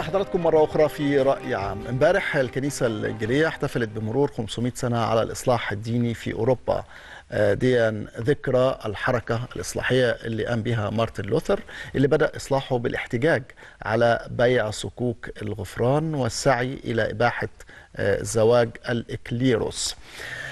عدنا حضراتكم مرة أخرى في رأي عام امبارح الكنيسة الإنجيلية احتفلت بمرور 500 سنة على الإصلاح الديني في أوروبا آه، دي ذكرى الحركة الإصلاحية اللي قام بها مارتن لوثر اللي بدأ إصلاحه بالاحتجاج على بيع صكوك الغفران والسعي إلى إباحة زواج الإكليروس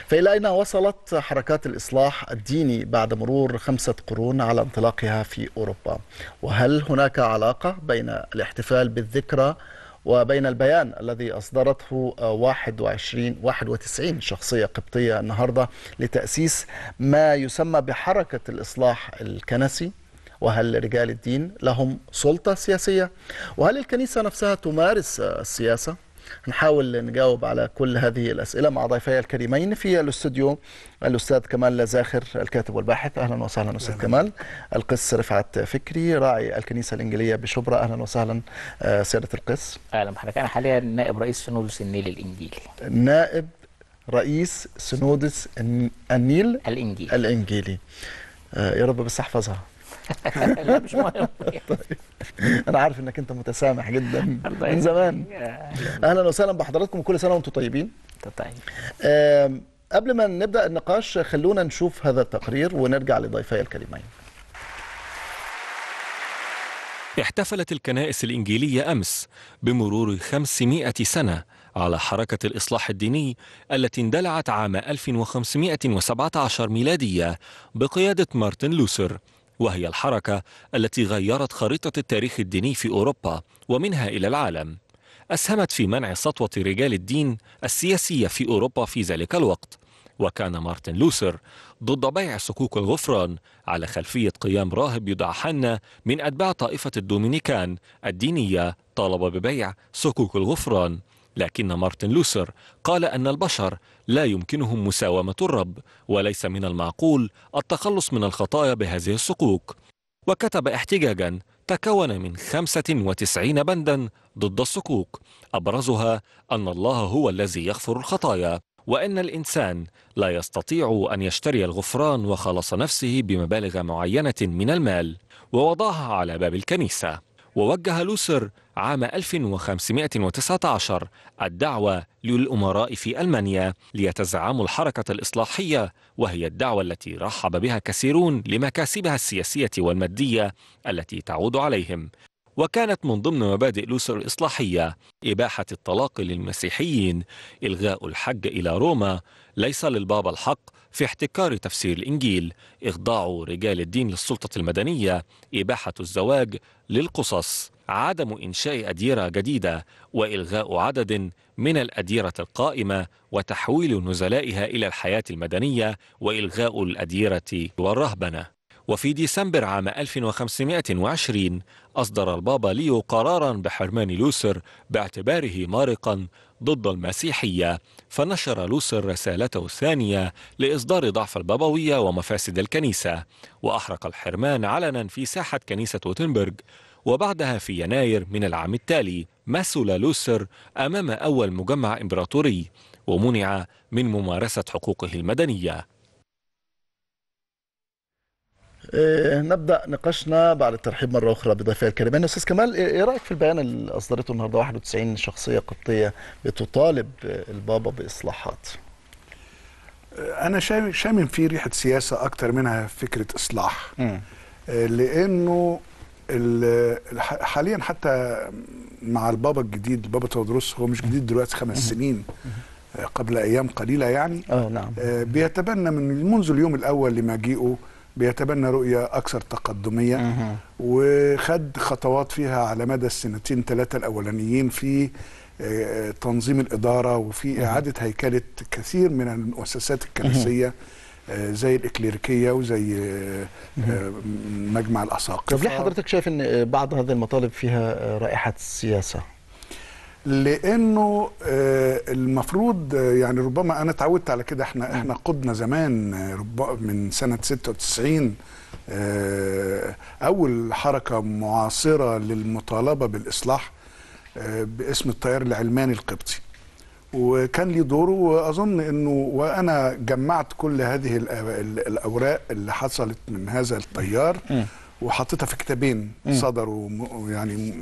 فإلى أين وصلت حركات الإصلاح الديني بعد مرور خمسة قرون على انطلاقها في أوروبا وهل هناك علاقة بين الاحتفال بالذكرى وبين البيان الذي أصدرته 21 91 شخصية قبطية النهاردة لتأسيس ما يسمى بحركة الإصلاح الكنسي وهل رجال الدين لهم سلطة سياسية وهل الكنيسة نفسها تمارس السياسة نحاول نجاوب على كل هذه الأسئلة مع ضيفي الكريمين في الاستوديو الأستاذ كمال زاخر الكاتب والباحث أهلا وسهلا أستاذ كمال القس رفعت فكري راعي الكنيسة الإنجيلية بشبرا أهلا وسهلا آه، سيادة القس أهلا بحضرتك أنا حاليا نائب رئيس سنودس النيل الإنجيلي نائب رئيس سنودس النيل الإنجيلي الإنجيلي آه، يا رب بس احفظها لا مش مهم طيب. انا عارف انك انت متسامح جدا من زمان اهلا وسهلا بحضراتكم وكل سنه وانتم طيبين طيب قبل ما نبدا النقاش خلونا نشوف هذا التقرير ونرجع لضيفي الكريمين احتفلت الكنائس الإنجيلية أمس بمرور 500 سنة على حركة الإصلاح الديني التي اندلعت عام 1517 ميلادية بقيادة مارتن لوثر وهي الحركة التي غيرت خريطة التاريخ الديني في أوروبا ومنها إلى العالم أسهمت في منع سطوة رجال الدين السياسية في أوروبا في ذلك الوقت وكان مارتن لوثر ضد بيع صكوك الغفران على خلفية قيام راهب يدعى حنا من أتباع طائفة الدومينيكان الدينية طالب ببيع صكوك الغفران لكن مارتن لوثر قال أن البشر لا يمكنهم مساومة الرب وليس من المعقول التخلص من الخطايا بهذه الصكوك وكتب احتجاجا تكون من 95 بندا ضد الصكوك أبرزها أن الله هو الذي يغفر الخطايا وأن الإنسان لا يستطيع أن يشتري الغفران وخلص نفسه بمبالغ معينة من المال ووضعها على باب الكنيسة ووجه لوسر عام 1519 الدعوة للأمراء في ألمانيا ليتزعموا الحركة الإصلاحية وهي الدعوة التي رحب بها كثيرون لمكاسبها السياسية والمادية التي تعود عليهم وكانت من ضمن مبادئ لوسر الإصلاحية إباحة الطلاق للمسيحيين إلغاء الحج إلى روما ليس للبابا الحق في احتكار تفسير الإنجيل إخضاع رجال الدين للسلطة المدنية إباحة الزواج للقصص عدم إنشاء أديرة جديدة وإلغاء عدد من الأديرة القائمة وتحويل نزلائها إلى الحياة المدنية وإلغاء الأديرة والرهبنة وفي ديسمبر عام 1520 أصدر البابا ليو قرارا بحرمان لوسر باعتباره مارقا ضد المسيحية فنشر لوسر رسالته الثانية لإصدار ضعف البابوية ومفاسد الكنيسة وأحرق الحرمان علنا في ساحة كنيسة وتنبرغ وبعدها في يناير من العام التالي مثل لوسر أمام أول مجمع إمبراطوري ومنع من ممارسة حقوقه المدنية آه، نبدا نقاشنا بعد الترحيب مره اخرى بضيفي الكريمين استاذ كمال إيه-, ايه رايك في البيان اللي اصدرته النهارده 91 شخصيه قبطيه بتطالب البابا باصلاحات آه، انا شامم فيه ريحه سياسه اكتر منها فكره اصلاح م. آه، لانه حاليا حتى مع البابا الجديد البابا تودروس هو مش جديد دلوقتي خمس سنين قبل ايام قليله يعني اه نعم بيتبنى من منذ اليوم الاول لمجيئه بيتبنى رؤية أكثر تقدمية وخد خطوات فيها على مدى السنتين ثلاثة الأولانيين في آه، تنظيم الإدارة وفي إعادة هيكلة كثير من المؤسسات الكنسية آه، زي الاكليريكيه وزي آه، مجمع الاساقفه طب ليه حضرتك شايف ان بعض هذه المطالب فيها رائحه سياسه؟ لانه آه، المفروض آه، يعني ربما انا اتعودت على كده احنا احنا قدنا زمان آه، ربما من سنه 96 اول حركه معاصره للمطالبه بالاصلاح باسم التيار العلماني القبطي وكان لي دوره واظن انه وانا جمعت كل هذه الاوراق اللي حصلت من هذا التيار وحطيتها في كتابين صدروا يعني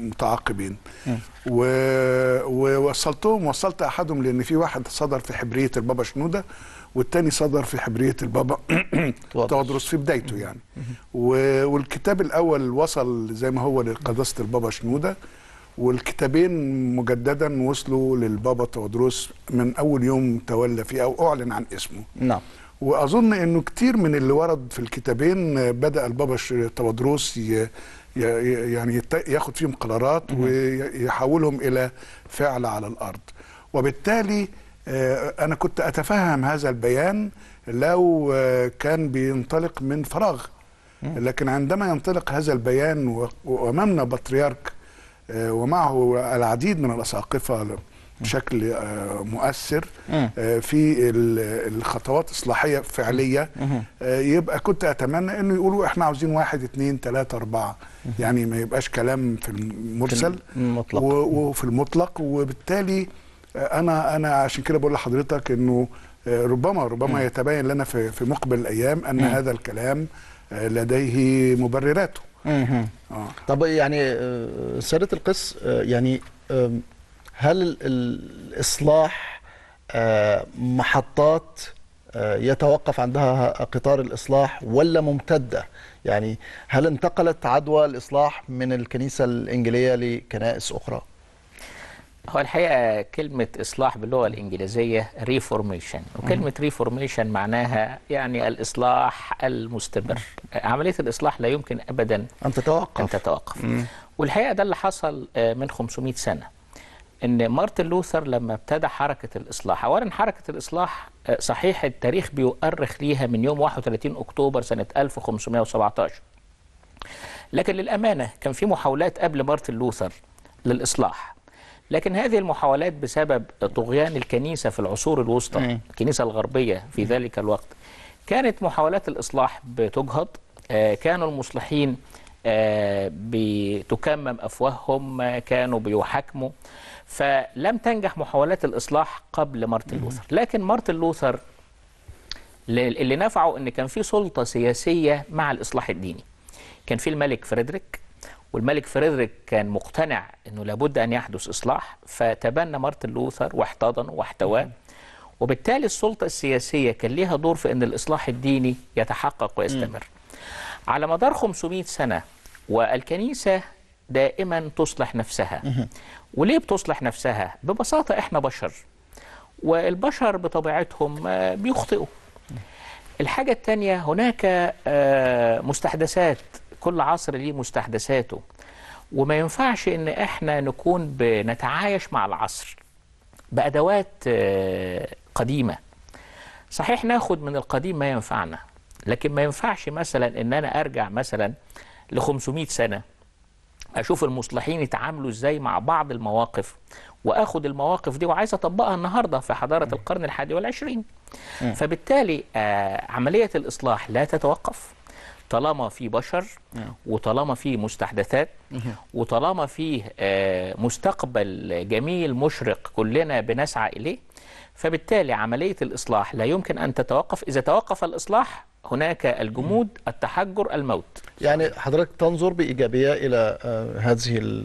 متعاقبين و... ووصلتهم وصلت احدهم لان في واحد صدر في حبريه البابا شنوده والتاني صدر في حبريه البابا تودرس في بدايته يعني و... والكتاب الاول وصل زي ما هو لقداسه البابا شنوده والكتابين مجددا وصلوا للبابا تودروس من اول يوم تولى فيه او اعلن عن اسمه نعم واظن انه كتير من اللي ورد في الكتابين بدا البابا تودروس يعني ياخد فيهم قرارات ويحولهم الى فعل على الارض وبالتالي آه، انا كنت اتفهم هذا البيان لو آه، كان بينطلق من فراغ لكن عندما ينطلق هذا البيان وامامنا بطريرك آه، ومعه العديد من الاساقفه بشكل آه، مؤثر آه، في الخطوات اصلاحيه فعليه آه، يبقى كنت اتمنى انه يقولوا احنا عاوزين واحد اثنين ثلاثه اربعه يعني ما يبقاش كلام في المرسل وفي المطلق وبالتالي انا انا عشان كده بقول لحضرتك انه ربما ربما يتبين لنا في مقبل الايام ان هذا الكلام لديه مبرراته آه. طب يعني سيره القس يعني هل الإصلاح آه، محطات آه، يتوقف عندها قطار الإصلاح ولا ممتدة يعني هل انتقلت عدوى الإصلاح من الكنيسة الإنجيلية لكنائس أخرى؟ هو الحقيقه كلمه اصلاح باللغه الانجليزيه ريفورميشن وكلمه ريفورميشن معناها يعني الاصلاح المستمر عمليه الاصلاح لا يمكن ابدا ان تتوقف ان تتوقف والحقيقه ده اللي حصل آه، من 500 سنه ان مارتن لوثر لما ابتدى حركه الاصلاح اولا حركه الاصلاح آه، صحيح التاريخ بيؤرخ ليها من يوم 31 اكتوبر سنه 1517 لكن للامانه كان في محاولات قبل مارتن لوثر للاصلاح لكن هذه المحاولات بسبب طغيان الكنيسه في العصور الوسطى الكنيسه الغربيه في ذلك الوقت كانت محاولات الاصلاح بتجهض آه، كانوا المصلحين آه، بتكمم افواههم كانوا بيحاكموا فلم تنجح محاولات الإصلاح قبل مارتن لوثر لكن مارتن لوثر اللي نفعه ان كان في سلطه سياسيه مع الاصلاح الديني كان في الملك فريدريك والملك فريدريك كان مقتنع انه لابد ان يحدث اصلاح فتبنى مارتن لوثر واحتضنه واحتواه وبالتالي السلطه السياسيه كان ليها دور في ان الاصلاح الديني يتحقق ويستمر على مدار 500 سنه والكنيسه دائما تصلح نفسها وليه بتصلح نفسها ببساطة احنا بشر والبشر بطبيعتهم آه، بيخطئوا الحاجة الثانية هناك آه، مستحدثات كل عصر ليه مستحدثاته وما ينفعش ان احنا نكون بنتعايش مع العصر بأدوات آه، قديمة صحيح ناخد من القديم ما ينفعنا لكن ما ينفعش مثلا ان انا ارجع مثلا ل 500 سنه اشوف المصلحين يتعاملوا ازاي مع بعض المواقف واخد المواقف دي وعايز اطبقها النهارده في حضاره القرن الحادي والعشرين فبالتالي آه، عمليه الاصلاح لا تتوقف طالما في بشر وطالما في مستحدثات وطالما في آه، مستقبل جميل مشرق كلنا بنسعى اليه فبالتالي عمليه الاصلاح لا يمكن ان تتوقف اذا توقف الاصلاح هناك الجمود التحجر الموت يعني حضرتك تنظر بإيجابية إلى آه، هذه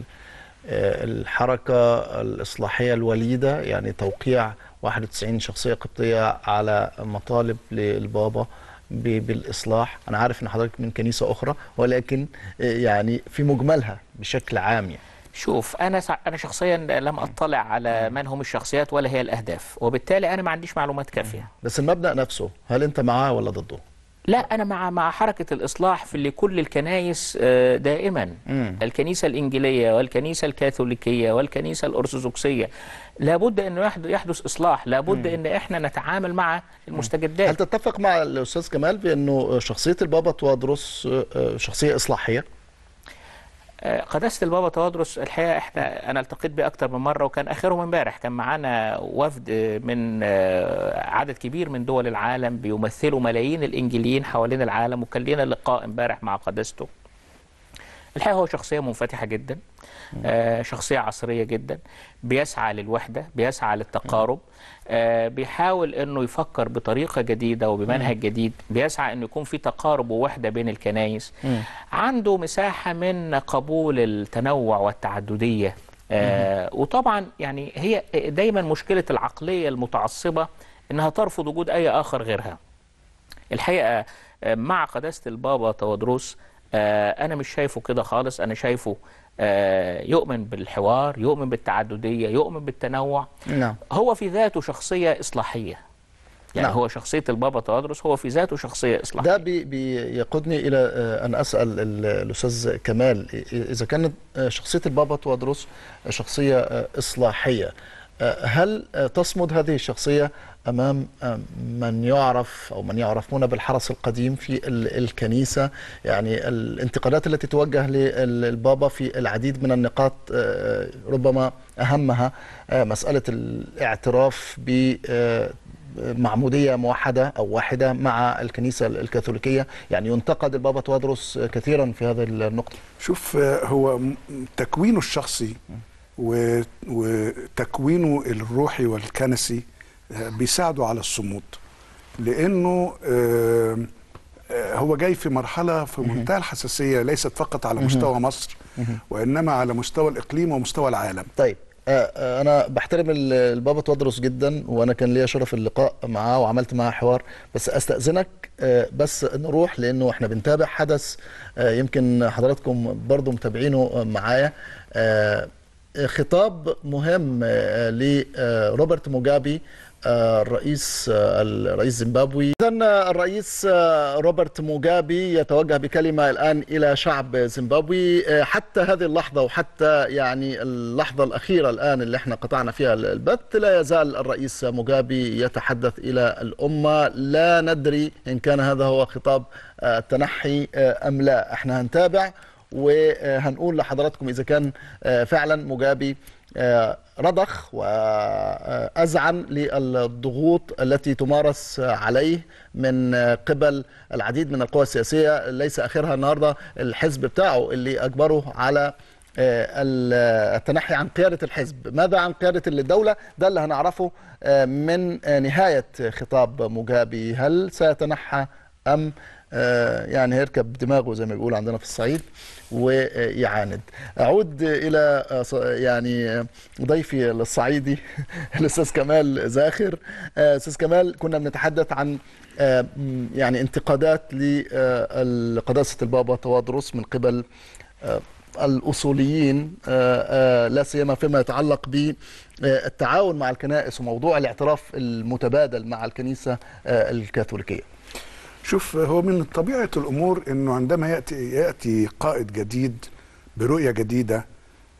آه، الحركة الإصلاحية الوليدة يعني توقيع 91 شخصية قبطية على مطالب للبابا بالإصلاح أنا عارف أن حضرتك من كنيسة أخرى ولكن آه، يعني في مجملها بشكل عام يعني. شوف انا انا شخصيا لم اطلع على من هم الشخصيات ولا هي الاهداف وبالتالي انا ما عنديش معلومات كافيه بس المبدا نفسه هل انت معاه ولا ضده لا انا مع مع حركه الاصلاح في اللي كل الكنائس آه، دائما مم. الكنيسه الانجيليه والكنيسه الكاثوليكيه والكنيسه الارثوذكسيه لابد ان يحدث اصلاح لابد مم. ان احنا نتعامل مع المستجدات هل تتفق مع الاستاذ كمال بانه شخصيه البابا توادروس آه، آه، شخصيه اصلاحيه قداسة البابا تواضرس الحقيقة احنا أنا التقيت به أكتر من مرة وكان آخرهم امبارح كان معانا وفد من آه، عدد كبير من دول العالم بيمثلوا ملايين الإنجليين حوالين العالم وكان لنا لقاء امبارح مع قداسته الحقيقة هو شخصية منفتحة جدا آه، شخصية عصرية جدا بيسعى للوحدة بيسعى للتقارب آه، بيحاول انه يفكر بطريقه جديده وبمنهج جديد بيسعى انه يكون في تقارب ووحده بين الكنائس عنده مساحه من قبول التنوع والتعدديه آه وطبعا يعني هي دايما مشكله العقليه المتعصبه انها ترفض وجود اي اخر غيرها الحقيقه آه، مع قداسه البابا تودروس آه انا مش شايفه كده خالص انا شايفه آه، يؤمن بالحوار يؤمن بالتعددية يؤمن بالتنوع نعم. هو في ذاته شخصية إصلاحية يعني نعم. هو شخصية البابا تادرس هو في ذاته شخصية إصلاحية ده بيقودني إلى آه، أن أسأل الأستاذ كمال إذا كانت آه، شخصية البابا تادرس شخصية إصلاحية هل تصمد هذه الشخصية أمام من يعرف أو من يعرفون بالحرس القديم في الكنيسة يعني الانتقادات التي توجه للبابا في العديد من النقاط آه، ربما أهمها آه، مسألة الاعتراف ب آه، معمودية موحدة أو واحدة مع الكنيسة الكاثوليكية يعني ينتقد البابا توادروس كثيرا في هذه النقطة شوف هو تكوينه الشخصي وتكوينه الروحي والكنسي آه، بيساعده على الصمود لانه آه، آه، هو جاي في مرحله في منتهى الحساسيه ليست فقط على مستوى مصر وانما على مستوى الاقليم ومستوى العالم طيب انا بحترم البابا تودرس جدا وانا كان ليا شرف اللقاء معاه وعملت معاه حوار بس استاذنك بس نروح لانه احنا بنتابع حدث يمكن حضراتكم برضو متابعينه معايا خطاب مهم آه، لروبرت آه، موجابي آه، الرئيس الرئيس زيمبابوي اذا الرئيس روبرت موجابي يتوجه بكلمه الان الى شعب زيمبابوي حتى هذه اللحظه وحتى يعني اللحظه الاخيره الان اللي احنا قطعنا فيها البث لا يزال الرئيس موجابي يتحدث الى الامه لا ندري ان كان هذا هو خطاب التنحي ام لا احنا هنتابع وهنقول لحضراتكم اذا كان آه، فعلا مجابي آه، رضخ وأذعن للضغوط التي تمارس عليه من آه، قبل العديد من القوى السياسية ليس آخرها النهاردة الحزب بتاعه اللي أجبره على التنحي عن قيادة الحزب ماذا عن قيادة الدولة ده اللي هنعرفه من نهاية خطاب مجابي هل سيتنحى أم آه، يعني هيركب دماغه زي ما بيقول عندنا في الصعيد ويعاند اعود الى آه، يعني ضيفي الصعيدي الاستاذ كمال زاخر آه، استاذ كمال كنا بنتحدث عن يعني انتقادات لقداسه البابا توادرس من قبل الاصوليين لا سيما فيما يتعلق بالتعاون مع الكنائس وموضوع الاعتراف المتبادل مع الكنيسه الكاثوليكيه شوف هو من طبيعه الامور انه عندما ياتي ياتي قائد جديد برؤيه جديده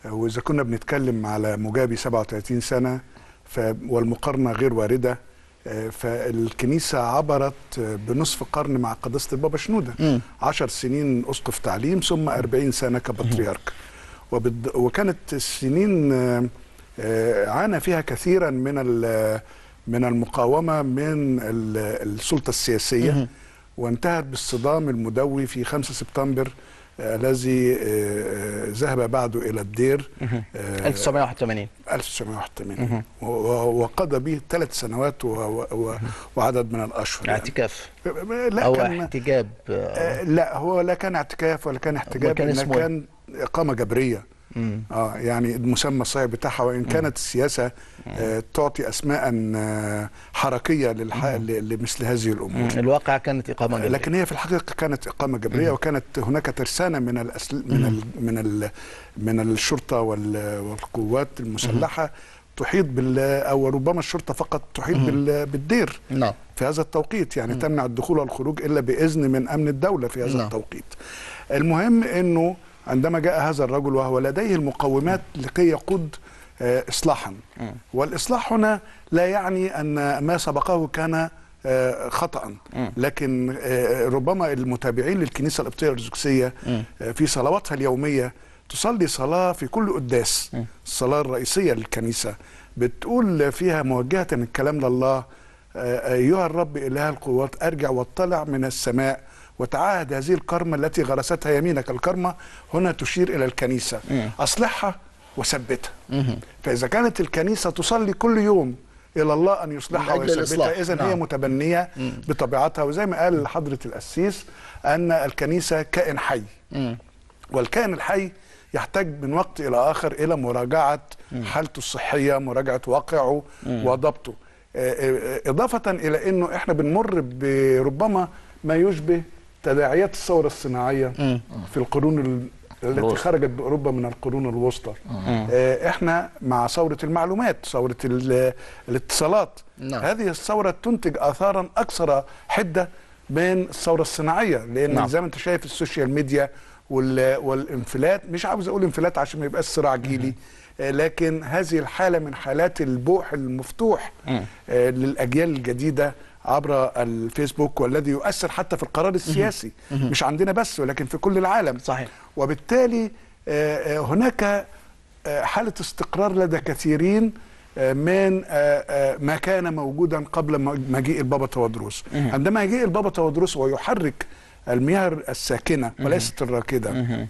واذا كنا بنتكلم على مجابي 37 سنه ف والمقارنه غير وارده فالكنيسه عبرت بنصف قرن مع قداسه البابا شنوده 10 سنين اسقف تعليم ثم 40 سنه كبطريرك وبد... وكانت السنين آه، عانى فيها كثيرا من من المقاومه من السلطه السياسيه وانتهت بالصدام المدوي في 5 سبتمبر آه، الذي آه، آه، ذهب بعده الى الدير 1981 1981 وقضى به ثلاث سنوات وعدد من الاشهر يعني. اعتكاف لا او كان احتجاب لا هو لا كان اعتكاف ولا كان احتجاب كان, إيه؟ كان اقامه جبريه اه يعني المسمى الصحيح بتاعها وان كانت السياسه آه تعطي اسماء آه، حركيه لمثل هذه الامور الواقع كانت اقامه جبريه لكن هي في الحقيقه كانت اقامه جبريه وكانت هناك ترسانه من الأسل... من ال... من ال... من الشرطه وال... والقوات المسلحه تحيط بال او ربما الشرطه فقط تحيط بال... بالدير نعم في هذا التوقيت يعني تمنع الدخول والخروج الا باذن من امن الدوله في هذا نعم. التوقيت المهم انه عندما جاء هذا الرجل وهو لديه المقومات لكي يقود آه، إصلاحا والإصلاح هنا لا يعني أن ما سبقه كان آه، خطأ لكن آه، ربما المتابعين للكنيسة القبطية الأرثوذكسية في صلواتها اليومية تصلي صلاة في كل قداس الصلاة الرئيسية للكنيسة بتقول فيها موجهة الكلام لله أيها الرب إله القوات أرجع واطلع من السماء وتعاهد هذه الكرمة التي غرستها يمينك الكرمة هنا تشير إلى الكنيسة أصلحها وثبتها فإذا كانت الكنيسة تصلي كل يوم إلى الله أن يصلحها ويثبتها إذا نعم. هي متبنية بطبيعتها وزي ما قال حضرة القسيس أن الكنيسة كائن حي والكائن الحي يحتاج من وقت إلى آخر إلى مراجعة حالته الصحية مراجعة واقعه وضبطه إضافة إلى أنه إحنا بنمر بربما ما يشبه تداعيات الثوره الصناعيه في القرون التي خرجت باوروبا من القرون الوسطى آه، احنا مع ثوره المعلومات ثوره الاتصالات نعم. هذه الثوره تنتج اثارا اكثر حده من الثوره الصناعيه لان نعم. زي ما انت شايف السوشيال ميديا والانفلات مش عاوز اقول انفلات عشان ما يبقاش صراع جيلي آه، لكن هذه الحاله من حالات البوح المفتوح آه، للاجيال الجديده عبر الفيسبوك والذي يؤثر حتى في القرار السياسي مش عندنا بس ولكن في كل العالم صحيح وبالتالي آه، آه، هناك آه، حالة استقرار لدى كثيرين من ما كان موجودا قبل مجيء البابا تودروس عندما يجيء البابا تودروس ويحرك المياه الساكنة وليست الراكدة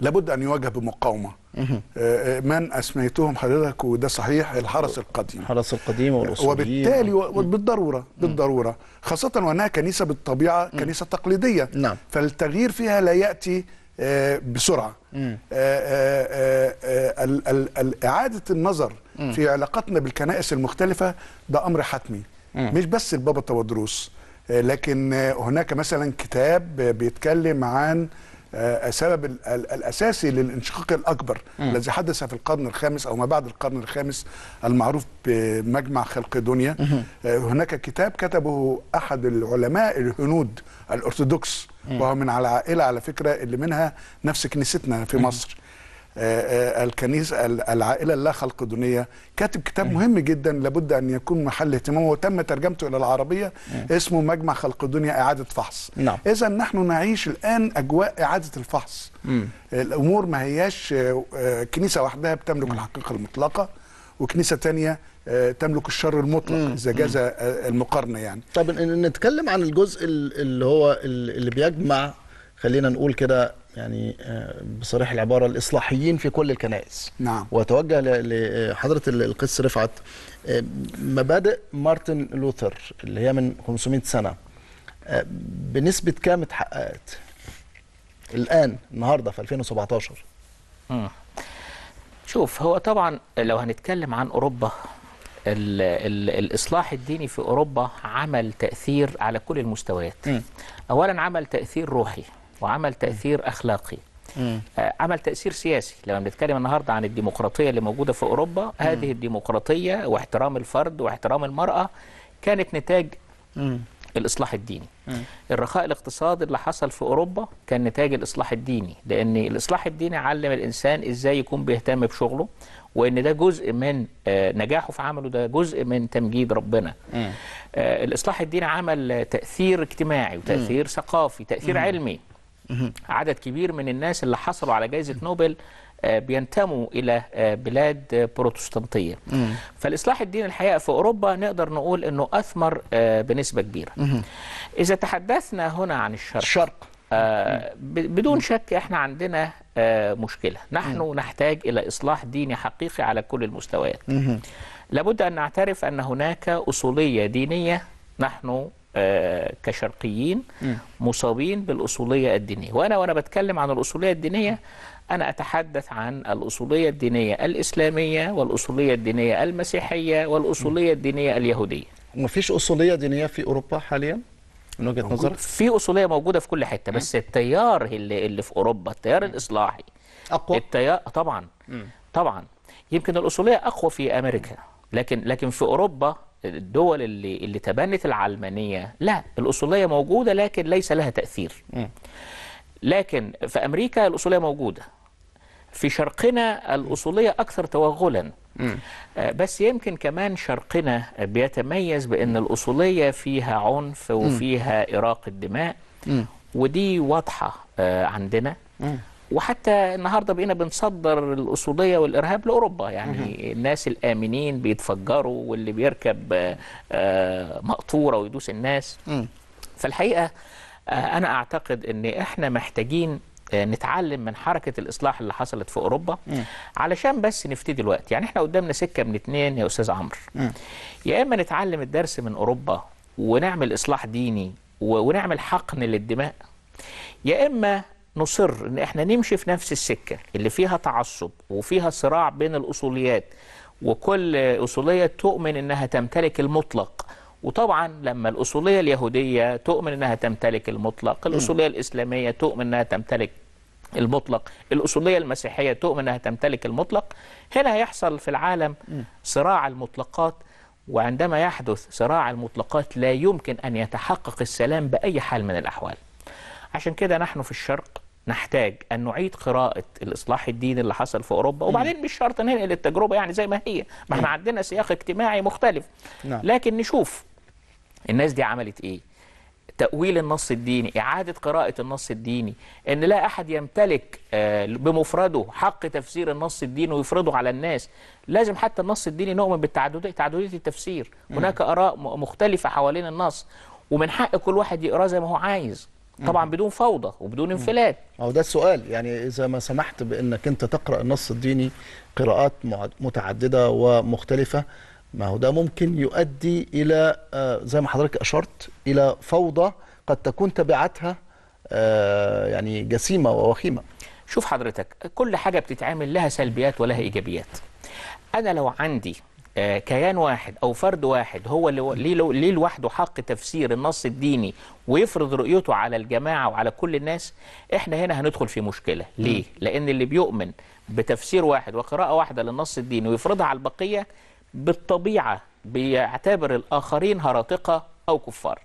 لابد أن يواجه بمقاومة آه، آه، من اسميتهم حضرتك وده صحيح الحرس القديم الحرس القديم والاصوليين وبالتالي بالضروره بالضروره خاصه وانها كنيسه بالطبيعه كنيسه تقليديه نعم. فالتغيير فيها لا ياتي آه، بسرعه اعاده النظر في علاقتنا بالكنائس المختلفه ده امر حتمي مش بس البابا تودروس لكن هناك مثلا كتاب بيتكلم عن آه، السبب الاساسي للانشقاق الاكبر الذي حدث في القرن الخامس او ما بعد القرن الخامس المعروف بمجمع خلق دنيا آه، هناك كتاب كتبه احد العلماء الهنود الارثوذكس وهو من على عائله على فكره اللي منها نفس كنيستنا في مصر آه، آه، الكنيسه العائله اللا خلق دونيه كاتب كتاب مهم جدا لابد ان يكون محل اهتمامه وتم ترجمته الى العربيه اسمه مجمع خلق دنيا اعاده فحص نعم. اذا نحن نعيش الان اجواء اعاده الفحص الامور ما هياش آه، كنيسه وحدها بتملك الحقيقه المطلقه وكنيسه ثانيه تملك الشر المطلق اذا جاز المقارنه يعني طب نتكلم عن الجزء اللي هو اللي بيجمع خلينا نقول كده يعني آه، بصريح العباره الاصلاحيين في كل الكنائس نعم واتوجه لحضره القس رفعت آه، مبادئ مارتن لوثر اللي هي من 500 سنه آه، بنسبه كام اتحققت الان النهارده في 2017 امم شوف هو طبعا لو هنتكلم عن اوروبا الـ الـ الإصلاح الديني في أوروبا عمل تأثير على كل المستويات م. أولا عمل تأثير روحي وعمل تأثير أخلاقي م. آه، عمل تأثير سياسي لما بنتكلم النهاردة عن الديمقراطية اللي موجودة في أوروبا م. هذه الديمقراطية واحترام الفرد واحترام المرأة كانت نتاج م. الإصلاح الديني م. الرخاء الاقتصادي اللي حصل في أوروبا كان نتاج الإصلاح الديني لأن الإصلاح الديني علم الإنسان إزاي يكون بيهتم بشغله وإن ده جزء من آه، نجاحه في عمله ده جزء من تمجيد ربنا م. آه، الإصلاح الديني عمل تأثير اجتماعي وتأثير م. ثقافي تأثير م. علمي عدد كبير من الناس اللي حصلوا على جائزة نوبل آه، بينتموا إلى آه، بلاد بروتستانتية فالإصلاح الديني الحقيقة في أوروبا نقدر نقول أنه أثمر آه، بنسبة كبيرة إذا تحدثنا هنا عن الشرق, الشرق. بدون شك احنا عندنا مشكلة نحن نحتاج إلى إصلاح ديني حقيقي على كل المستويات لابد أن نعترف أن هناك أصولية دينية نحن آه، كشرقيين مصابين بالاصوليه الدينيه وانا وانا بتكلم عن الاصوليه الدينيه انا اتحدث عن الاصوليه الدينيه الاسلاميه والاصوليه الدينيه المسيحيه والاصوليه الدينيه اليهوديه ما فيش اصوليه دينيه في اوروبا حاليا من وجهه نظرك في اصوليه موجوده في كل حته بس التيار اللي اللي في اوروبا التيار الاصلاحي اقوى التيار طبعا طبعا يمكن الاصوليه اقوى في امريكا لكن لكن في اوروبا الدول اللي اللي تبنت العلمانيه لا الاصوليه موجوده لكن ليس لها تاثير لكن في امريكا الاصوليه موجوده في شرقنا الاصوليه اكثر توغلا آه، بس يمكن كمان شرقنا بيتميز بان الاصوليه فيها عنف وفيها اراق الدماء ودي واضحه آه، عندنا وحتى النهارده بقينا بنصدر الاسوديه والارهاب لاوروبا يعني الناس الامنين بيتفجروا واللي بيركب آه، مقطوره ويدوس الناس فالحقيقه آه، انا اعتقد ان احنا محتاجين آه، نتعلم من حركة الإصلاح اللي حصلت في أوروبا م. علشان بس نفتي دلوقتي يعني احنا قدامنا سكة من اتنين يا أستاذ عمرو يا إما نتعلم الدرس من أوروبا ونعمل إصلاح ديني ونعمل حقن للدماء يا إما نصر ان احنا نمشي في نفس السكه اللي فيها تعصب وفيها صراع بين الاصوليات وكل اصوليه تؤمن انها تمتلك المطلق وطبعا لما الاصوليه اليهوديه تؤمن انها تمتلك المطلق الاصوليه الاسلاميه تؤمن انها تمتلك المطلق الأصولية المسيحية تؤمن أنها تمتلك المطلق هنا هيحصل في العالم صراع المطلقات وعندما يحدث صراع المطلقات لا يمكن أن يتحقق السلام بأي حال من الأحوال عشان كده نحن في الشرق نحتاج أن نعيد قراءة الإصلاح الديني اللي حصل في أوروبا وبعدين مش شرط ننقل التجربة يعني زي ما هي ما احنا عندنا سياق اجتماعي مختلف نعم. لكن نشوف الناس دي عملت إيه تأويل النص الديني إعادة قراءة النص الديني أن لا أحد يمتلك آه، بمفرده حق تفسير النص الديني ويفرضه على الناس لازم حتى النص الديني نؤمن بالتعددية تعددية التفسير هناك آراء مختلفة حوالين النص ومن حق كل واحد يقراه زي ما هو عايز طبعا بدون فوضى وبدون انفلات او ده السؤال يعني اذا ما سمحت بانك انت تقرا النص الديني قراءات متعدده ومختلفه ما هو ده ممكن يؤدي الى آه، زي ما حضرتك اشرت الى فوضى قد تكون تبعتها آه، يعني جسيمه ووخيمه شوف حضرتك كل حاجه بتتعامل لها سلبيات ولها ايجابيات انا لو عندي آه، كيان واحد او فرد واحد هو اللي ليه لوحده حق تفسير النص الديني ويفرض رؤيته على الجماعه وعلى كل الناس احنا هنا هندخل في مشكله ليه لان اللي بيؤمن بتفسير واحد وقراءه واحده للنص الديني ويفرضها على البقيه بالطبيعه بيعتبر الاخرين هراطقه او كفار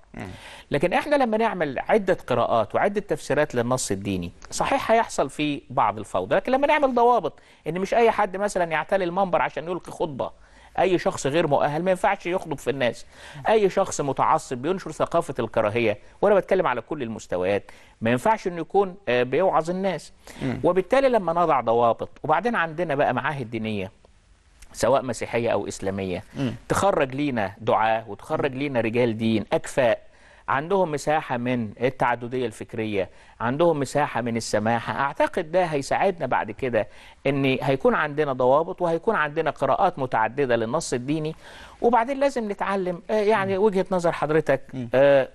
لكن احنا لما نعمل عده قراءات وعده تفسيرات للنص الديني صحيح هيحصل في بعض الفوضى لكن لما نعمل ضوابط ان مش اي حد مثلا يعتلي المنبر عشان يلقي خطبه اي شخص غير مؤهل ما ينفعش يخطب في الناس اي شخص متعصب بينشر ثقافه الكراهيه وانا بتكلم على كل المستويات ما ينفعش انه يكون آه، بيوعظ الناس وبالتالي لما نضع ضوابط وبعدين عندنا بقى معاهد دينيه سواء مسيحيه او اسلاميه تخرج لينا دعاه وتخرج لينا رجال دين اكفاء عندهم مساحة من التعددية الفكرية عندهم مساحة من السماحة أعتقد ده هيساعدنا بعد كده أن هيكون عندنا ضوابط وهيكون عندنا قراءات متعددة للنص الديني وبعدين لازم نتعلم آه، يعني وجهة نظر حضرتك آه،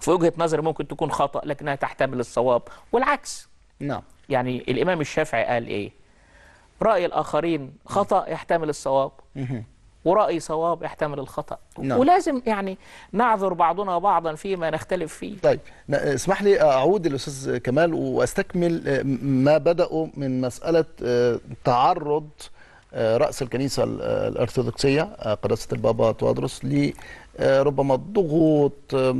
في وجهة نظر ممكن تكون خطأ لكنها تحتمل الصواب والعكس نعم يعني الإمام الشافعي قال إيه رأي الآخرين خطأ يحتمل الصواب ورأي صواب يحتمل الخطأ نعم. ولازم يعني نعذر بعضنا بعضا فيما نختلف فيه طيب اسمح لي آه، أعود الأستاذ كمال وأستكمل آه، ما بدأوا من مسألة آه، تعرض رأس الكنيسة الأرثوذكسية قداسة البابا توادرس آه، ربما الضغوط آه،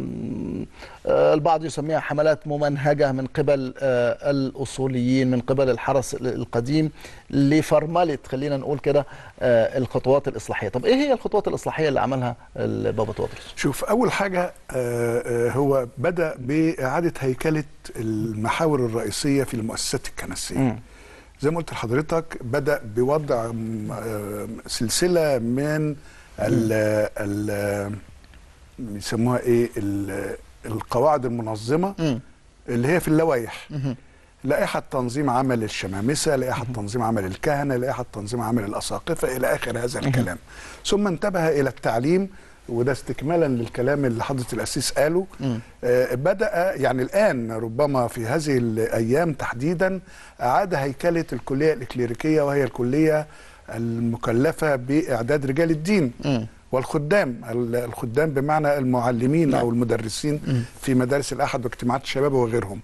البعض يسميها حملات ممنهجة من قبل آه، الأصوليين من قبل الحرس القديم لفرملة خلينا نقول كده الخطوات الإصلاحية طب إيه هي الخطوات الإصلاحية اللي عملها البابا تودرس شوف أول حاجة هو بدأ بإعادة هيكلة المحاور الرئيسية في المؤسسات الكنسية م. زي ما قلت لحضرتك بدأ بوضع سلسلة من ال ال بيسموها ايه القواعد المنظمه م. اللي هي في اللوائح لائحه تنظيم عمل الشمامسه لائحه تنظيم عمل الكهنه لائحه تنظيم عمل الاساقفه الى اخر هذا الكلام ثم انتبه الى التعليم وده استكمالا للكلام اللي حضرة الأسيس قاله آه بدأ يعني الآن ربما في هذه الأيام تحديدا أعاد هيكلة الكلية الإكليريكية وهي الكلية المكلفه باعداد رجال الدين م. والخدام الخدام بمعنى المعلمين م. نعم. او المدرسين م. في مدارس الاحد واجتماعات الشباب وغيرهم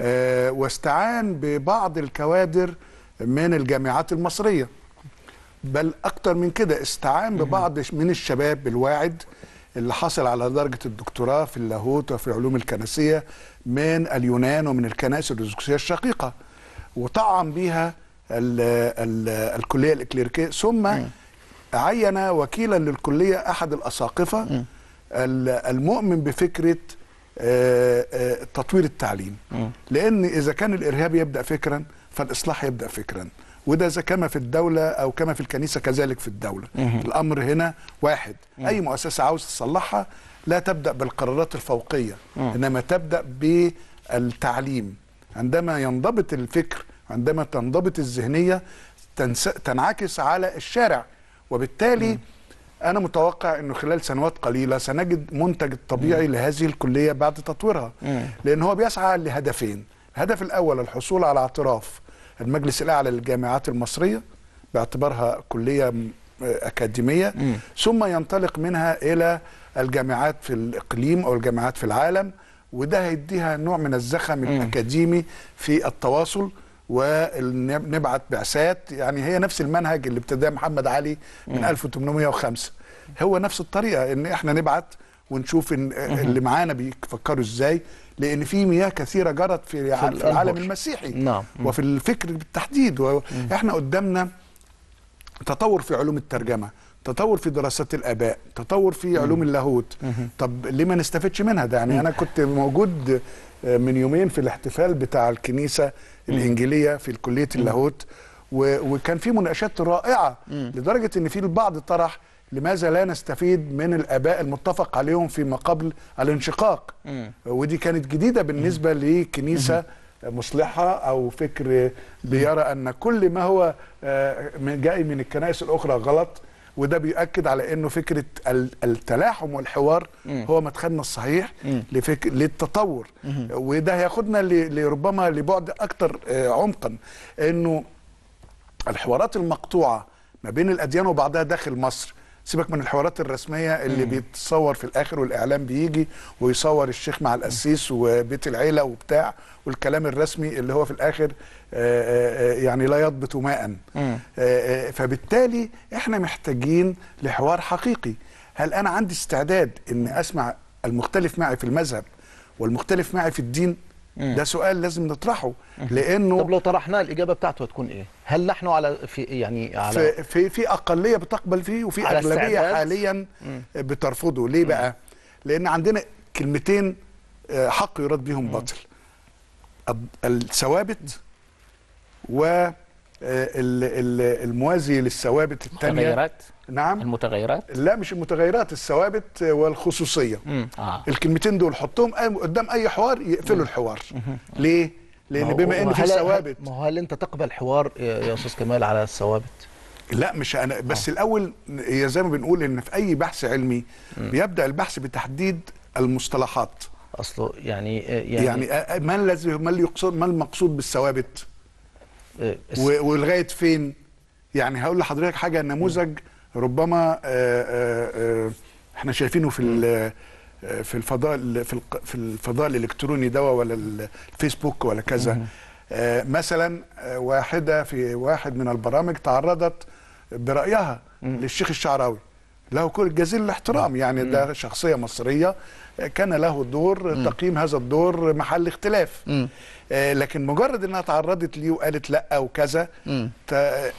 آه واستعان ببعض الكوادر من الجامعات المصريه بل اكتر من كده استعان ببعض من الشباب الواعد اللي حصل على درجة الدكتوراه في اللاهوت وفي العلوم الكنسية من اليونان ومن الكنائس الأرثوذكسية الشقيقة وطعم بيها ال الـ الكليه الاكليريكيه ثم م. عين وكيلا للكليه احد الاساقفه م. المؤمن بفكره آه، آه، تطوير التعليم م. لان اذا كان الارهاب يبدا فكرا فالاصلاح يبدا فكرا وده اذا كما في الدوله او كما في الكنيسه كذلك في الدوله م. الامر هنا واحد م. اي مؤسسه عاوز تصلحها لا تبدا بالقرارات الفوقيه م. انما تبدا بالتعليم عندما ينضبط الفكر عندما تنضبط الذهنيه تنس... تنعكس على الشارع وبالتالي انا متوقع انه خلال سنوات قليله سنجد منتج طبيعي لهذه الكليه بعد تطويرها م. لان هو بيسعى لهدفين الهدف الاول الحصول على اعتراف المجلس الاعلى للجامعات المصريه باعتبارها كليه اكاديميه م. ثم ينطلق منها الى الجامعات في الاقليم او الجامعات في العالم وده هيديها نوع من الزخم الاكاديمي في التواصل ونبعت بعثات يعني هي نفس المنهج اللي ابتداه محمد علي من 1805 هو نفس الطريقه ان احنا نبعت ونشوف إن اللي معانا بيفكروا ازاي لان في مياه كثيره جرت في, في العالم المسيحي نعم. وفي الفكر بالتحديد احنا قدامنا تطور في علوم الترجمه تطور في دراسات الاباء تطور في علوم اللاهوت طب ليه ما نستفدش منها ده يعني انا كنت موجود آه، من يومين في الاحتفال بتاع الكنيسه الانجيليه في كليه اللاهوت وكان في مناقشات رائعه لدرجه ان في البعض طرح لماذا لا نستفيد من الاباء المتفق عليهم فيما قبل الانشقاق ودي كانت جديده بالنسبه لكنيسه مصلحه او فكر بيرى ان كل ما هو آه، جاي من الكنائس الاخرى غلط وده بيؤكد على انه فكره التلاحم والحوار هو مدخلنا الصحيح لفك... للتطور وده هياخدنا ل... لربما لبعد اكثر آه، عمقا انه الحوارات المقطوعه ما بين الاديان وبعضها داخل مصر سيبك من الحوارات الرسميه اللي مم. بيتصور في الاخر والاعلام بيجي ويصور الشيخ مع القسيس وبيت العيله وبتاع والكلام الرسمي اللي هو في الاخر آه، آه، آه، يعني لا يضبط ماء فبالتالي احنا محتاجين لحوار حقيقي هل انا عندي استعداد ان اسمع المختلف معي في المذهب والمختلف معي في الدين ده سؤال لازم نطرحه لانه طب لو طرحناه الاجابه بتاعته هتكون ايه؟ هل نحن على في يعني على في في, في اقليه بتقبل فيه وفي اغلبيه حاليا بترفضه ليه بقى؟ لان عندنا كلمتين آه، حق يراد بيهم باطل الثوابت و آه، الموازي للثوابت الثانيه المتغيرات نعم المتغيرات لا مش المتغيرات الثوابت والخصوصيه آه. الكلمتين دول حطهم قدام اي حوار يقفلوا الحوار مم. ليه لان بما ان في ثوابت ما هو هل انت تقبل حوار يا استاذ كمال على الثوابت لا مش انا بس آه. الاول هي زي ما بنقول ان في اي بحث علمي مم. بيبدا البحث بتحديد المصطلحات اصله يعني آه، يعني, يعني آه، ما الذي ما يقصد ما المقصود بالثوابت آه، ولغايه فين يعني هقول لحضرتك حاجه نموذج ربما آه، آه، احنا شايفينه في في الفضاء في الفضاء الالكتروني دوا ولا الفيسبوك ولا كذا مثلا واحده في واحد من البرامج تعرضت برايها للشيخ الشعراوي له كل جزيل الاحترام يعني مم. ده شخصية مصرية كان له دور مم. تقييم هذا الدور محل اختلاف مم. آه، لكن مجرد انها تعرضت ليه وقالت لا وكذا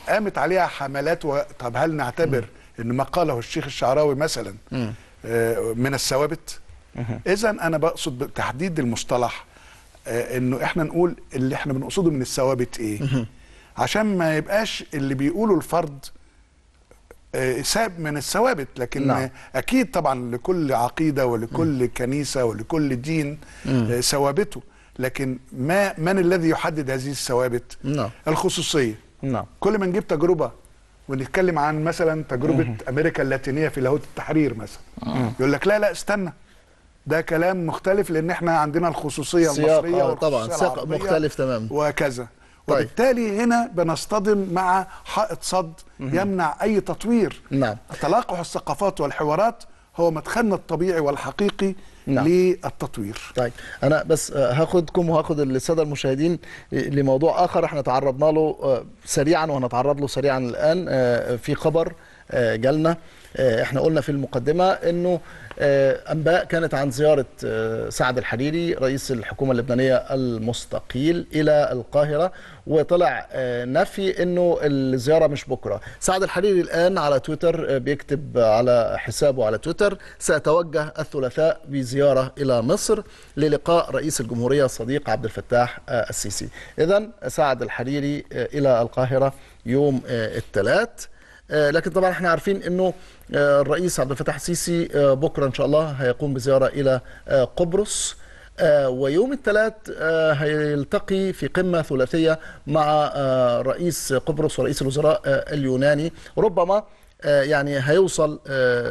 قامت عليها حملات و... طب هل نعتبر مم. ان ما قاله الشيخ الشعراوي مثلا مم. آه، من الثوابت اذا انا بقصد بتحديد المصطلح آه، انه احنا نقول اللي احنا بنقصده من الثوابت ايه مم. عشان ما يبقاش اللي بيقوله الفرد آه، ساب من الثوابت لكن نعم. اكيد طبعا لكل عقيده ولكل م. كنيسه ولكل دين آه، ثوابته لكن ما من الذي يحدد هذه الثوابت نعم. الخصوصيه نعم. كل ما نجيب تجربه ونتكلم عن مثلا تجربه م. امريكا اللاتينيه في لاهوت التحرير مثلا م. يقول لك لا لا استنى ده كلام مختلف لان احنا عندنا الخصوصيه المصريه آه، طبعا سياق مختلف تماما وكذا طيب. وبالتالي هنا بنصطدم مع حائط صد يمنع اي تطوير نعم. تلاقح الثقافات والحوارات هو مدخلنا الطبيعي والحقيقي نعم. للتطوير طيب انا بس آه، هاخدكم وهاخد الساده المشاهدين لموضوع اخر احنا تعرضنا له آه، سريعا وهنتعرض له سريعا الان آه، في خبر جالنا آه، احنا قلنا في المقدمه انه آه، انباء كانت عن زياره آه، سعد الحريري رئيس الحكومه اللبنانيه المستقيل الى القاهره وطلع نفي انه الزياره مش بكره سعد الحريري الان على تويتر بيكتب على حسابه على تويتر ساتوجه الثلاثاء بزياره الى مصر للقاء رئيس الجمهوريه الصديق عبد الفتاح السيسي اذا سعد الحريري الى القاهره يوم الثلاث آه، لكن طبعا احنا عارفين انه آه، الرئيس عبد الفتاح السيسي آه، بكره ان شاء الله هيقوم بزياره الى قبرص ويوم الثلاث هيلتقي في قمة ثلاثية مع رئيس قبرص ورئيس الوزراء اليوناني ربما يعني هيوصل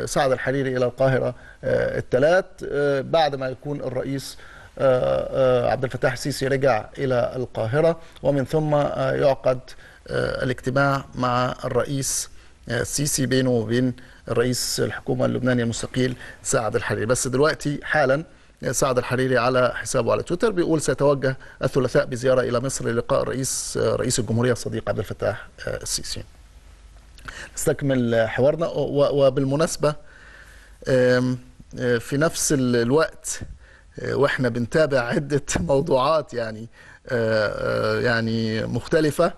سعد الحريري إلى القاهرة الثلاث بعد ما يكون الرئيس عبد الفتاح السيسي رجع إلى القاهرة ومن ثم يعقد الاجتماع مع الرئيس السيسي بينه وبين رئيس الحكومه اللبناني المستقيل سعد الحريري بس دلوقتي حالا سعد الحريري على حسابه على تويتر بيقول سيتوجه الثلاثاء بزياره الى مصر للقاء رئيس رئيس الجمهوريه الصديق عبد الفتاح السيسي نستكمل حوارنا وبالمناسبه آه، في نفس الوقت آه، واحنا بنتابع عده موضوعات يعني آه، يعني مختلفه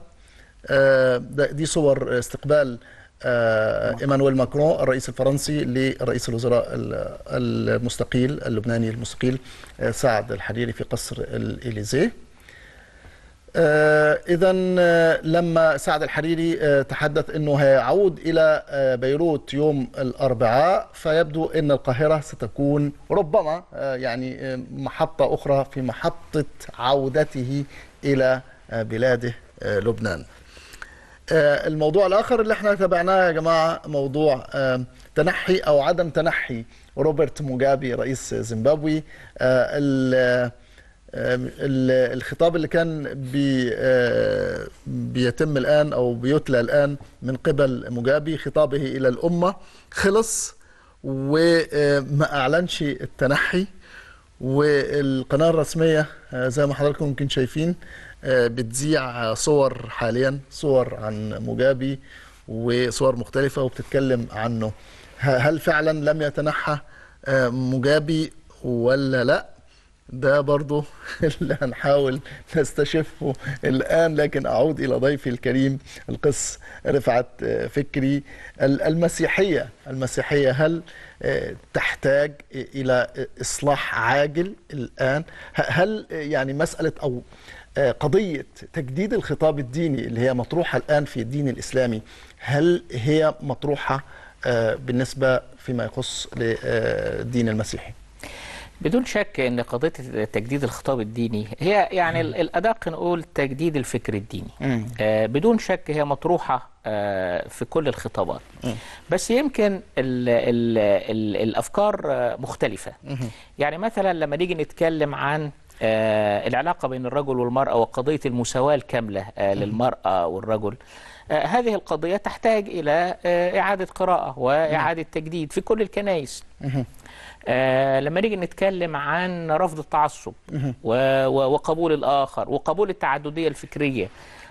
دي صور استقبال آه، ايمانويل ماكرون الرئيس الفرنسي لرئيس الوزراء المستقيل اللبناني المستقيل آه، سعد الحريري في قصر الاليزيه آه، اذا لما سعد الحريري تحدث انه هيعود الى بيروت يوم الاربعاء فيبدو ان القاهره ستكون ربما يعني محطه اخرى في محطه عودته الى بلاده لبنان آه، الموضوع الاخر اللي احنا تابعناه يا جماعه موضوع تنحي او عدم تنحي روبرت موجابي رئيس زيمبابوي آه، الخطاب اللي كان بي آه، بيتم الان او بيتلى الان من قبل موجابي خطابه الى الامه خلص وما اعلنش التنحي والقناه الرسميه زي ما حضراتكم ممكن شايفين آه، بتذيع صور حاليا صور عن موجابي وصور مختلفة وبتتكلم عنه هل فعلا لم يتنحى آه، موجابي ولا لا ده برضه اللي هنحاول نستشفه الآن لكن أعود إلى ضيفي الكريم القس رفعت آه، فكري المسيحية المسيحية هل آه، تحتاج الى اصلاح عاجل الان هل آه، يعني مساله او آه، قضيه تجديد الخطاب الديني اللي هي مطروحه الان في الدين الاسلامي هل هي مطروحه بالنسبه فيما يخص للدين المسيحي بدون شك ان قضيه تجديد الخطاب الديني هي يعني الادق نقول تجديد الفكر الديني آه بدون شك هي مطروحه آه في كل الخطابات مم. بس يمكن الـ الـ الـ الافكار مختلفه مم. يعني مثلا لما نيجي نتكلم عن آه العلاقه بين الرجل والمراه وقضيه المساواه الكامله آه للمراه والرجل آه هذه القضيه تحتاج الى آه، اعاده قراءه نعم. واعاده تجديد في كل الكنائس آه لما نيجي نتكلم عن رفض التعصب وقبول الآخر وقبول التعددية الفكرية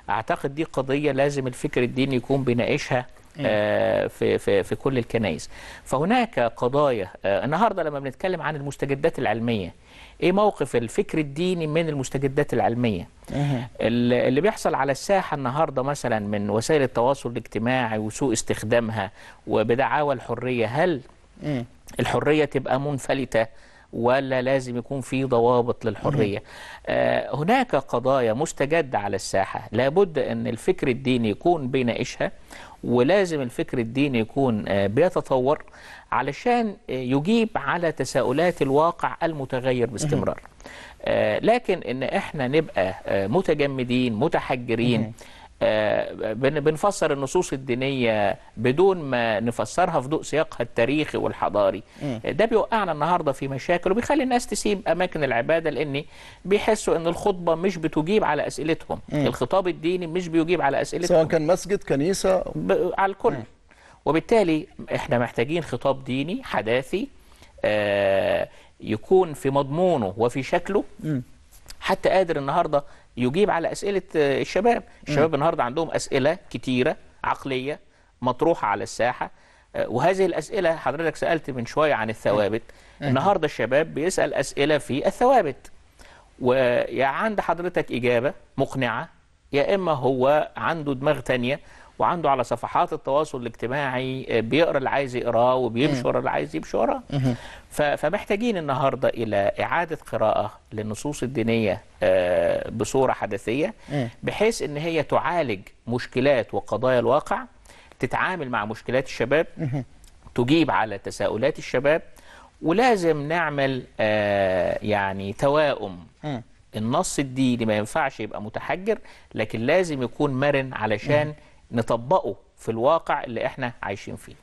أعتقد دي قضية لازم الفكر الديني يكون بيناقشها آه في في في كل الكنائس فهناك قضايا آه النهارده لما بنتكلم عن المستجدات العلميه ايه موقف الفكر الديني من المستجدات العلميه اللي بيحصل على الساحه النهارده مثلا من وسائل التواصل الاجتماعي وسوء استخدامها وبدعاوى الحريه هل إيه. الحريه تبقى منفلته ولا لازم يكون في ضوابط للحرية إيه. آه هناك قضايا مستجدة على الساحة لابد أن الفكر الديني يكون بيناقشها ولازم الفكر الديني يكون آه بيتطور علشان آه، يجيب على تساؤلات الواقع المتغير باستمرار إيه. آه، لكن أن إحنا نبقى آه، متجمدين متحجرين آه، بنفسر النصوص الدينية بدون ما نفسرها في ضوء سياقها التاريخي والحضاري آه، ده بيوقعنا النهاردة في مشاكل وبيخلي الناس تسيب أماكن العبادة لأن بيحسوا أن الخطبة مش بتجيب على أسئلتهم الخطاب الديني مش بيجيب على أسئلتهم سواء كان مسجد كنيسة ب... على الكل وبالتالي احنا محتاجين خطاب ديني حداثي آه يكون في مضمونه وفي شكله حتى قادر النهارده يجيب على اسئله آه، الشباب الشباب النهارده عندهم اسئله كتيره عقليه مطروحه على الساحه آه، وهذه الاسئله حضرتك سالت من شويه عن الثوابت النهارده الشباب بيسال اسئله في الثوابت ويا عند حضرتك اجابه مقنعه يا اما هو عنده دماغ ثانيه وعنده على صفحات التواصل الاجتماعي آه، بيقرا اللي عايز يقراه وبيمشي ورا اللي عايز يمشي وراه فمحتاجين النهارده الى اعاده قراءه للنصوص الدينيه آه، بصوره حدثيه بحيث ان هي تعالج مشكلات وقضايا الواقع تتعامل مع مشكلات الشباب تجيب على تساؤلات الشباب ولازم نعمل آه، يعني توائم النص الديني ما ينفعش يبقى متحجر لكن لازم يكون مرن علشان نطبقه في الواقع اللي احنا عايشين فيه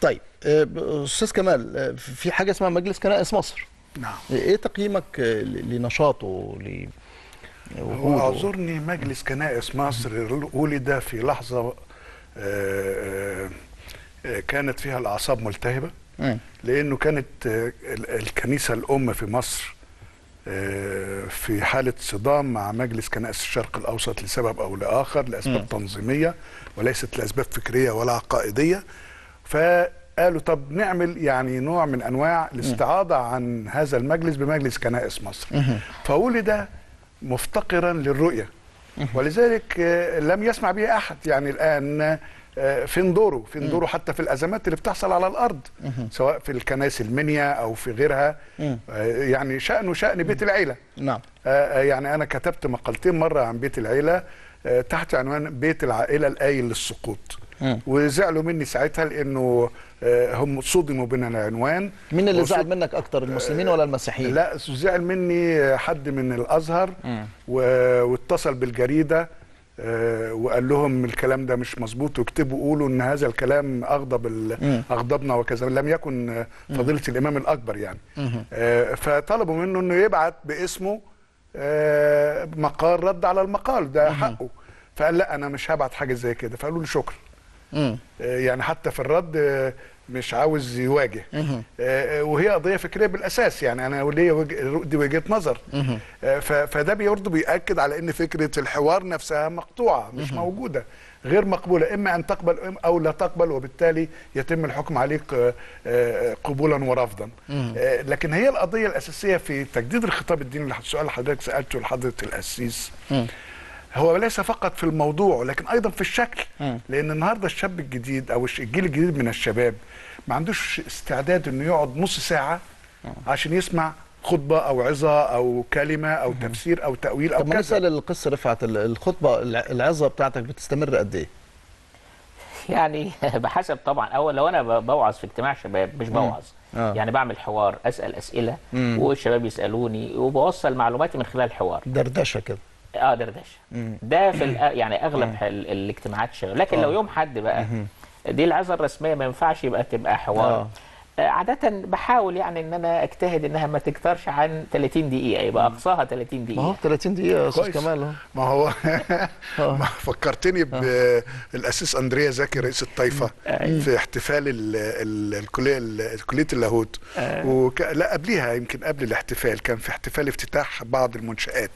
طيب آه، استاذ كمال آه، في حاجه اسمها مجلس كنائس مصر نعم ايه تقييمك آه، لنشاطه ل اعذرني مجلس كنائس مصر ولد في لحظه كانت فيها الاعصاب ملتهبه إيه. لانه كانت الكنيسه الام في مصر في حالة صدام مع مجلس كنائس الشرق الأوسط لسبب أو لآخر لأسباب م. تنظيمية وليست لأسباب فكرية ولا عقائدية فقالوا طب نعمل يعني نوع من أنواع الاستعاضة عن هذا المجلس بمجلس كنائس مصر فولد مفتقرا للرؤية ولذلك آه، لم يسمع به أحد يعني الآن آه، فين دوره فين دوره حتى في الازمات اللي بتحصل على الارض سواء في الكنائس المنيا او في غيرها آه، يعني شانه شان بيت العيله نعم آه، يعني انا كتبت مقالتين مره عن بيت العيله تحت عنوان بيت العائله الايل للسقوط وزعلوا مني ساعتها لانه هم صدموا بين العنوان مين اللي زعل منك اكتر المسلمين ولا المسيحيين لا زعل مني حد من الازهر واتصل بالجريده آه، وقال لهم الكلام ده مش مظبوط واكتبوا قولوا ان هذا الكلام اغضب اغضبنا وكذا لم يكن آه، فضيله الامام الاكبر يعني آه، فطلبوا منه انه يبعت باسمه مقال رد على المقال ده حقه فقال لا انا مش هبعت حاجه زي كده فقالوا له شكرا يعني حتى في الرد مش عاوز يواجه آه، آه، وهي قضيه فكريه بالاساس يعني انا ليا وجه دي وجهه نظر آه، فده برضه بياكد على ان فكره الحوار نفسها مقطوعه مش موجوده غير مقبوله اما ان تقبل او لا تقبل وبالتالي يتم الحكم عليك قبولا ورفضا لكن هي القضيه الاساسيه في تجديد الخطاب الديني السؤال اللي حضرتك سالته لحضره القسيس هو ليس فقط في الموضوع لكن ايضا في الشكل لان النهارده الشاب الجديد او الجيل الجديد من الشباب ما عندوش استعداد انه يقعد نص ساعه عشان يسمع خطبه او عظه او كلمه او تفسير او تاويل او طب كذا نسال القصه رفعت الخطبه العظه بتاعتك بتستمر قد ايه؟ يعني بحسب طبعا اول لو انا بوعظ في اجتماع شباب مش بوعظ آه. يعني بعمل حوار اسال اسئله مم. والشباب يسالوني وبوصل معلوماتي من خلال الحوار دردشه كده اه دردشه ده في يعني اغلب الاجتماعات شغال لكن آه. لو يوم حد بقى دي العزه الرسميه ما ينفعش يبقى تبقى حوار آه. عادة بحاول يعني ان انا اجتهد انها ما تكترش عن 30 دقيقة يبقى اقصاها 30 دقيقة ما هو 30 دقيقة يا استاذ كمال ما هو ما فكرتني بالاسيس آه. اندريا زكي رئيس الطائفة آه. في احتفال الكلية كلية اللاهوت آه. لا قبليها يمكن قبل الاحتفال كان في احتفال افتتاح بعض المنشآت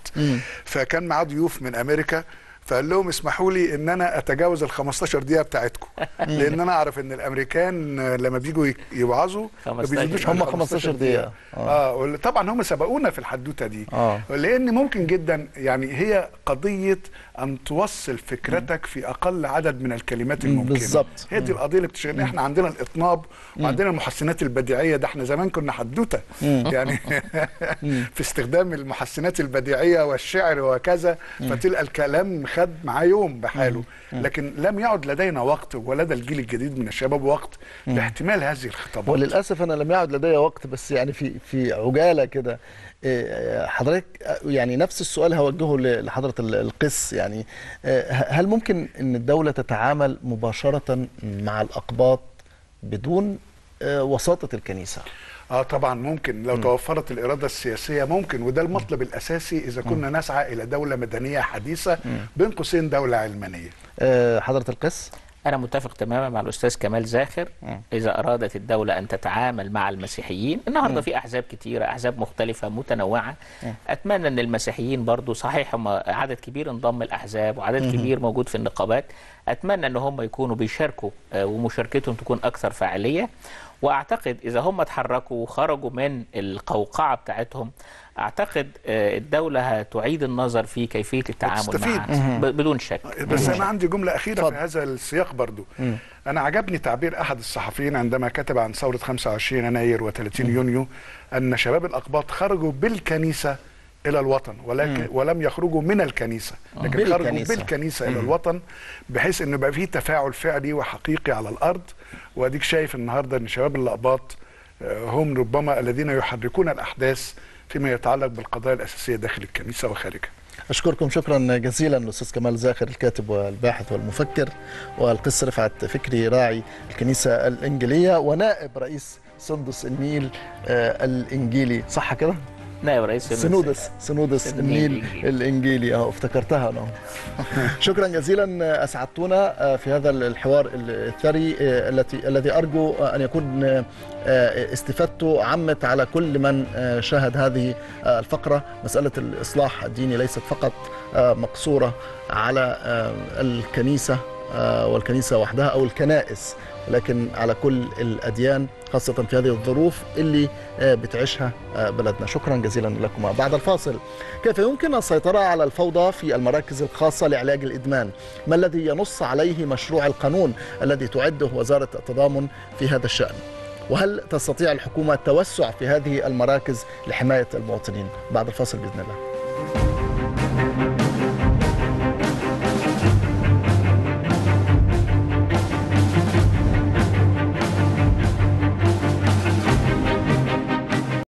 فكان معاه ضيوف من امريكا فقال لهم اسمحوا لي ان انا اتجاوز ال 15 دقيقه بتاعتكم لان انا اعرف ان الامريكان لما بيجوا يوعظوا ما بيزيدوش هم 15 دقيقه اه, آه، طبعا هم سبقونا في الحدوته دي آه. لان ممكن جدا يعني هي قضيه ان توصل فكرتك في اقل عدد من الكلمات الممكنه بالظبط هي دي القضيه اللي بتشغل احنا عندنا الاطناب وعندنا المحسنات البديعيه ده احنا زمان كنا حدوته يعني في استخدام المحسنات البديعيه والشعر وكذا فتلقى الكلام خد معاه يوم بحاله لكن لم يعد لدينا وقت ولدى الجيل الجديد من الشباب وقت لاحتمال هذه الخطابات وللاسف انا لم يعد لدي وقت بس يعني في في عجاله كده إيه، حضرتك يعني نفس السؤال هوجهه لحضره القس يعني إيه، هل ممكن ان الدوله تتعامل مباشره مع الاقباط بدون إيه، وساطه الكنيسه اه طبعا ممكن لو م. توفرت الاراده السياسيه ممكن وده المطلب م. الاساسي اذا كنا نسعى الى دوله مدنيه حديثه م. بين قوسين دوله علمانيه. أه حضره القس أنا متفق تماما مع الأستاذ كمال زاخر م. إذا أرادت الدولة أن تتعامل مع المسيحيين النهاردة في أحزاب كثيره أحزاب مختلفة متنوعة م. أتمنى أن المسيحيين برضو صحيح هم عدد كبير انضم الأحزاب وعدد كبير موجود في النقابات أتمنى أن هم يكونوا بيشاركوا آه، ومشاركتهم تكون أكثر فعالية واعتقد اذا هم اتحركوا وخرجوا من القوقعه بتاعتهم اعتقد آه، الدوله هتعيد النظر في كيفيه التعامل معها بدون شك آه، بس انا عندي جمله اخيره فضل. في هذا السياق برضو انا عجبني تعبير احد الصحفيين عندما كتب عن ثوره 25 يناير و30 يونيو ان شباب الاقباط خرجوا بالكنيسه الى الوطن ولكن مم. ولم يخرجوا من الكنيسه آه. لكن بالكنيسة. خرجوا بالكنيسه مم. الى الوطن بحيث انه يبقى فيه تفاعل فعلي وحقيقي على الارض واديك شايف النهارده ان شباب الاقباط آه، هم ربما الذين يحركون الاحداث فيما يتعلق بالقضايا الاساسيه داخل الكنيسه وخارجها. اشكركم شكرا جزيلا الاستاذ كمال زاخر الكاتب والباحث والمفكر والقس رفعت فكري راعي الكنيسه الانجيليه ونائب رئيس سندس النيل آه، الانجيلي صح كده؟ نائب رئيس سنودس سنودس النيل الانجيلي اهو افتكرتها انا شكرا جزيلا اسعدتونا آه، في هذا الحوار الثري آه، التي الذي ارجو آه، ان يكون استفادته عمت على كل من شاهد هذه الفقره مساله الاصلاح الديني ليست فقط مقصوره على الكنيسه والكنيسه وحدها او الكنائس لكن على كل الأديان خاصة في هذه الظروف اللي آه، بتعيشها آه، بلدنا شكرا جزيلا لكما بعد الفاصل كيف يمكن السيطرة على الفوضى في المراكز الخاصة لعلاج الإدمان ما الذي ينص عليه مشروع القانون الذي تعده وزارة التضامن في هذا الشأن وهل تستطيع الحكومة التوسع في هذه المراكز لحماية المواطنين بعد الفاصل بإذن الله